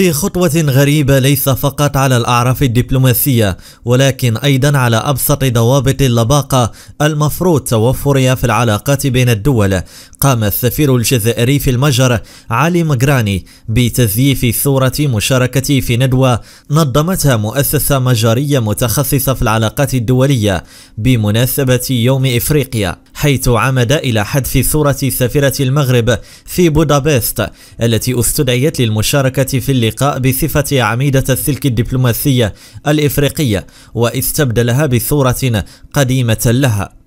في خطوة غريبة ليس فقط على الأعراف الدبلوماسية ولكن أيضا على أبسط ضوابط اللباقة المفروض توفرها في العلاقات بين الدول قام السفير الجزائري في المجر علي مجراني بتزييف صورة مشاركته في ندوة نظمتها مؤسسة مجرية متخصصة في العلاقات الدولية بمناسبة يوم إفريقيا حيث عمد إلى حذف صورة سفيرة المغرب في بودابست التي استدعيت للمشاركة في اللقاء بصفة عميدة السلك الدبلوماسية الإفريقية واستبدلها بصورة قديمة لها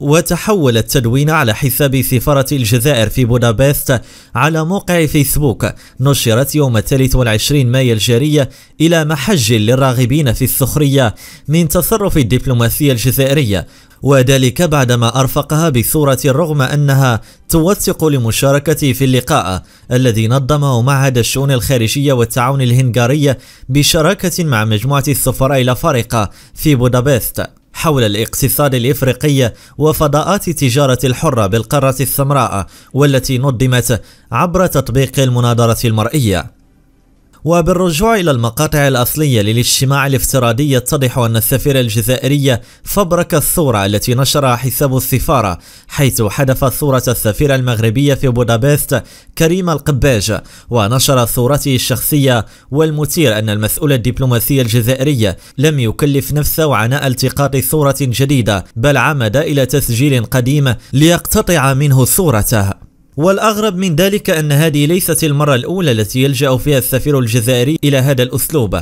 وتحول التدوين على حساب سفارة الجزائر في بودابست على موقع فيسبوك نشرت يوم 23 مايو الجارية إلى محج للراغبين في السخرية من تصرف الدبلوماسية الجزائرية وذلك بعدما أرفقها بصورة رغم أنها توثق لمشاركتي في اللقاء الذي نظمه معهد الشؤون الخارجية والتعاون الهنغارية بشراكة مع مجموعة السفراء الأفارقة في بودابست حول الاقتصاد الإفريقي وفضاءات التجارة الحرة بالقارة السمراء والتي نظمت عبر تطبيق المناظرة المرئية وبالرجوع إلى المقاطع الأصلية للاجتماع الافتراضي يتضح أن السفيرة الجزائرية فبرك الثورة التي نشرها حساب السفارة حيث حذف ثورة السفيرة المغربية في بودابست كريم القباج ونشر ثورته الشخصية والمثير أن المسؤول الدبلوماسي الجزائري لم يكلف نفسه عناء التقاط ثورة جديدة بل عمد إلى تسجيل قديم ليقتطع منه ثورته والأغرب من ذلك أن هذه ليست المرة الأولى التي يلجأ فيها السفير الجزائري إلى هذا الأسلوب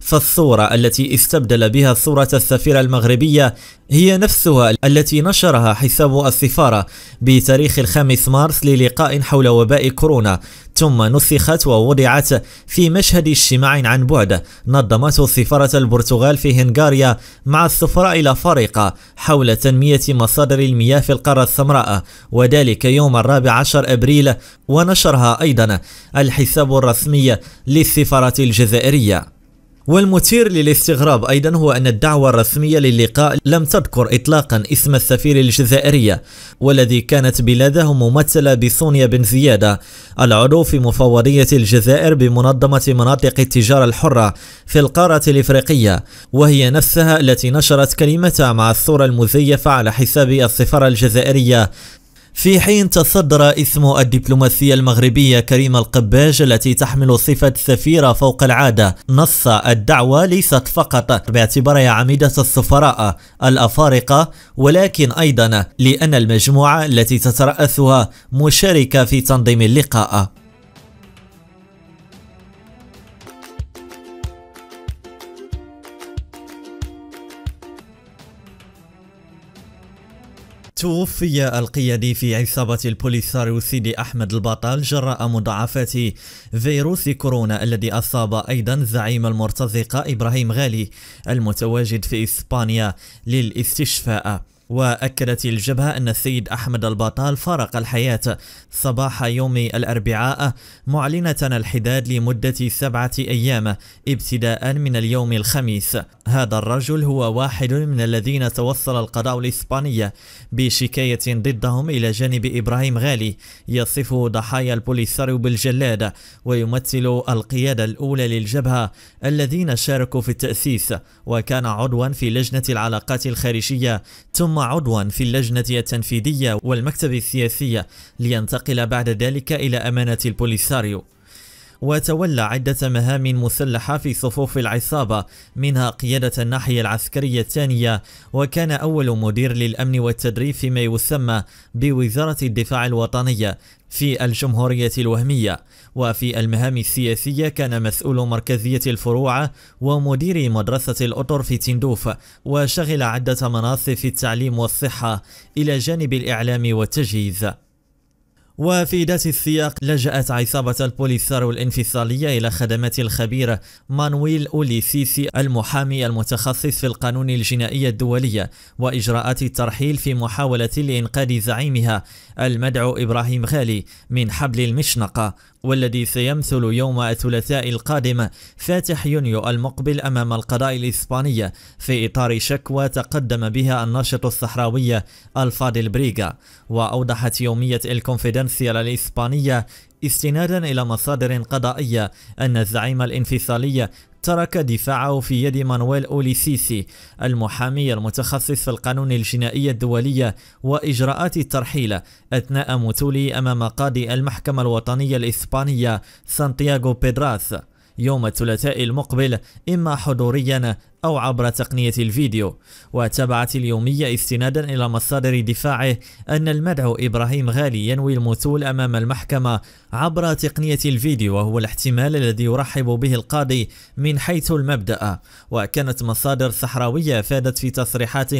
فالثورة التي استبدل بها ثورة السفيرة المغربية هي نفسها التي نشرها حساب السفارة بتاريخ الخامس مارس للقاء حول وباء كورونا ثم نسخت ووضعت في مشهد اجتماع عن بعد نظمته سفارة البرتغال في هنغاريا مع السفراء الأفارقة حول تنمية مصادر المياه في القارة السمراء وذلك يوم الرابع عشر أبريل ونشرها أيضا الحساب الرسمي للسفارة الجزائرية والمثير للاستغراب أيضا هو أن الدعوة الرسمية للقاء لم تذكر إطلاقا اسم السفير الجزائرية والذي كانت بلاده ممثلة بسونيا بن زيادة العضو في مفوضية الجزائر بمنظمة مناطق التجارة الحرة في القارة الإفريقية وهي نفسها التي نشرت كلمتها مع الصورة المزيفة على حساب السفارة الجزائرية في حين تصدر اسم الدبلوماسية المغربية كريمة القباج التي تحمل صفة سفيرة فوق العادة نص الدعوة ليست فقط باعتبارها عميدة السفراء الأفارقة ولكن أيضا لأن المجموعة التي تترأسها مشاركة في تنظيم اللقاء توفي القيادي في عصابة البوليساريو سيدي أحمد البطل جراء مضاعفات فيروس كورونا الذي أصاب أيضا زعيم المرتزقة إبراهيم غالي المتواجد في إسبانيا للاستشفاء وأكدت الجبهة أن السيد أحمد البطال فارق الحياة صباح يوم الأربعاء معلنة الحداد لمدة سبعة أيام ابتداء من اليوم الخميس هذا الرجل هو واحد من الذين توصل القضاء الإسباني بشكاية ضدهم إلى جانب إبراهيم غالي يصف ضحايا البوليساريو بالجلاد ويمثل القيادة الأولى للجبهة الذين شاركوا في التأسيس وكان عضوا في لجنة العلاقات الخارجية ثم ثم عضوا في اللجنة التنفيذية والمكتب السياسي لينتقل بعد ذلك إلى أمانة البوليساريو وتولى عدة مهام مسلحة في صفوف العصابة منها قيادة الناحية العسكرية الثانية وكان أول مدير للأمن والتدريب فيما يسمى بوزارة الدفاع الوطنية في الجمهورية الوهمية وفي المهام السياسية كان مسؤول مركزية الفروع ومدير مدرسة الأطر في تندوف وشغل عدة مناصب في التعليم والصحة إلى جانب الإعلام والتجهيز وفي ذات السياق لجأت عصابة البوليسارو الانفصالية إلى خدمات الخبير مانويل أوليسيسي المحامي المتخصص في القانون الجنائي الدولي وإجراءات الترحيل في محاولة لإنقاذ زعيمها المدعو إبراهيم غالي من حبل المشنقة والذي سيمثل يوم الثلاثاء القادم فاتح يونيو المقبل أمام القضاء الإسبانية في إطار شكوى تقدم بها الناشط الصحراوي الفاضل بريغا وأوضحت يومية الكونفدنسيا الإسبانية استنادا إلى مصادر قضائية أن الزعيم الانفصالي ترك دفاعه في يد مانويل أوليسيسي المحامي المتخصص في القانون الجنائي الدولي وإجراءات الترحيل أثناء مثوله أمام قاضي المحكمة الوطنية الإسبانية سانتياغو بيدراس يوم الثلاثاء المقبل إما حضوريا أو عبر تقنية الفيديو وتابعت اليومية استنادا إلى مصادر دفاعه أن المدعو إبراهيم غالي ينوي المثول أمام المحكمة عبر تقنية الفيديو وهو الاحتمال الذي يرحب به القاضي من حيث المبدأ وكانت مصادر صحراوية أفادت في تصريحات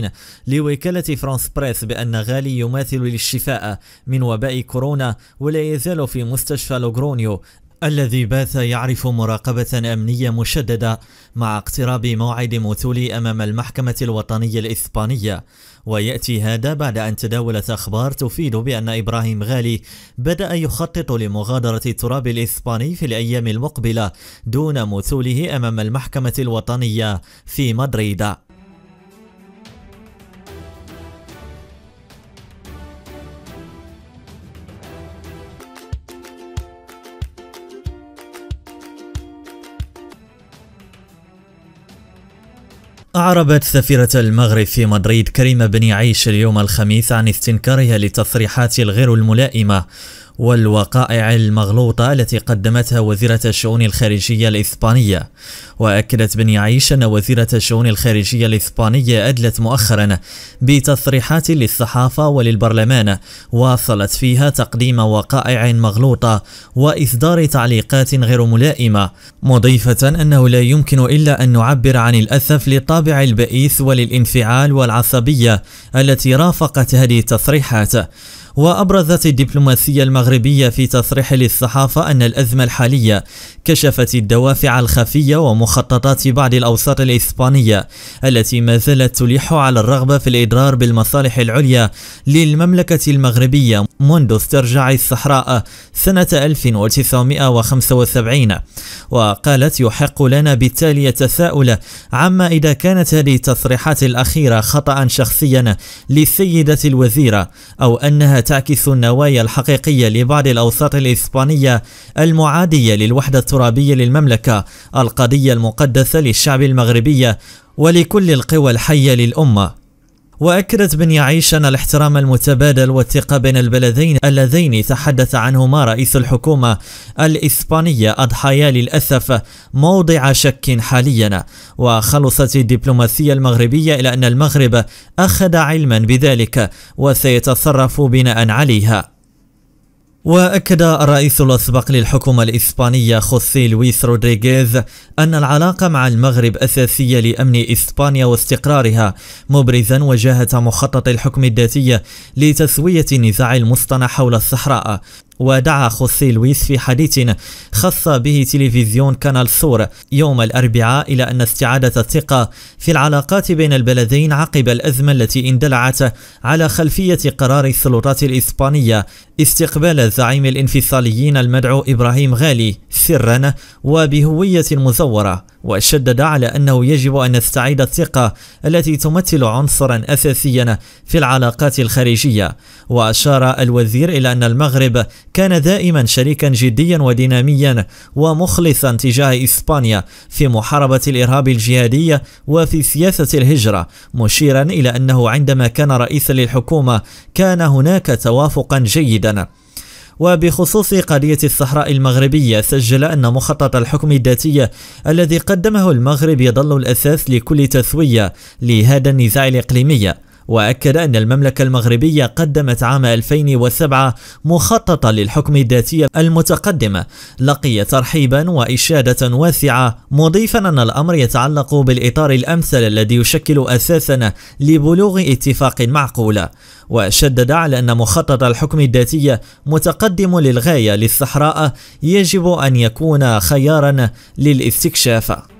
لوكالة فرانس بريس بأن غالي يماثل للشفاء من وباء كورونا ولا يزال في مستشفى لوغرونيو الذي بات يعرف مراقبة أمنية مشددة مع اقتراب موعد مثولي أمام المحكمة الوطنية الإسبانية ويأتي هذا بعد أن تداولت أخبار تفيد بأن إبراهيم غالي بدأ يخطط لمغادرة التراب الإسباني في الأيام المقبلة دون مثوله أمام المحكمة الوطنية في مدريد أعربت سفيرة المغرب في مدريد كريمة بن عيش اليوم الخميس عن استنكارها للتصريحات الغير الملائمة والوقائع المغلوطة التي قدمتها وزيرة الشؤون الخارجية الإسبانية وأكدت بن عيش أن وزيرة الشؤون الخارجية الإسبانية أدلت مؤخرا بتصريحات للصحافة وللبرلمان واصلت فيها تقديم وقائع مغلوطة وإصدار تعليقات غير ملائمة مضيفة أنه لا يمكن إلا أن نعبر عن الأسف للطابع البئيس وللانفعال والعصبية التي رافقت هذه التصريحات وأبرزت الدبلوماسية المغربية المغربية في تصريح للصحافة أن الأزمة الحالية كشفت الدوافع الخفية ومخططات بعض الأوساط الإسبانية التي ما زالت تلح على الرغبة في الإضرار بالمصالح العليا للمملكة المغربية منذ استرجاع الصحراء سنة 1975 وقالت يحق لنا بالتالي التساؤل عما إذا كانت هذه التصريحات الأخيرة خطأ شخصيا للسيدة الوزيرة أو أنها تعكس النوايا الحقيقية لبعض الأوساط الإسبانية المعادية للوحدة الترابية للمملكة القضية المقدسة للشعب المغربية ولكل القوى الحية للأمة وأكدت بن يعيش أن الاحترام المتبادل والثقة بين البلدين اللذين تحدث عنهما رئيس الحكومة الإسبانية أضحيا للأسف موضع شك حاليا وخلصت الدبلوماسية المغربية إلى أن المغرب أخذ علما بذلك وسيتصرف بناء عليها وأكد الرئيس الأسبق للحكومة الإسبانية خوسي لويس رودريغيز أن العلاقة مع المغرب أساسية لأمن إسبانيا واستقرارها مبرزا وجاهة مخطط الحكم الذاتي لتسوية النزاع المصطنع حول الصحراء ودعا خوسي لويس في حديث خص به تلفزيون كانال ثور يوم الأربعاء إلى أن استعادة الثقة في العلاقات بين البلدين عقب الأزمة التي اندلعت على خلفية قرار السلطات الإسبانية استقبال زعيم الانفصاليين المدعو إبراهيم غالي سرا وبهوية مزورة وشدد على أنه يجب أن نستعيد الثقة التي تمثل عنصرا أساسيا في العلاقات الخارجية وأشار الوزير إلى أن المغرب كان دائما شريكا جديا وديناميا ومخلصا تجاه إسبانيا في محاربة الإرهاب الجهادي وفي سياسة الهجرة مشيرا إلى أنه عندما كان رئيسا للحكومة كان هناك توافقا جيدا وبخصوص قضية الصحراء المغربية سجل أن مخطط الحكم الذاتي الذي قدمه المغرب يظل الأساس لكل تسوية لهذا النزاع الإقليمي وأكد أن المملكة المغربية قدمت عام 2007 مخططا للحكم الذاتي المتقدم لقي ترحيبا وإشادة واسعة مضيفا أن الأمر يتعلق بالإطار الأمثل الذي يشكل أساسا لبلوغ اتفاق معقول وشدد على أن مخطط الحكم الذاتي متقدم للغاية للصحراء يجب أن يكون خيارا للاستكشاف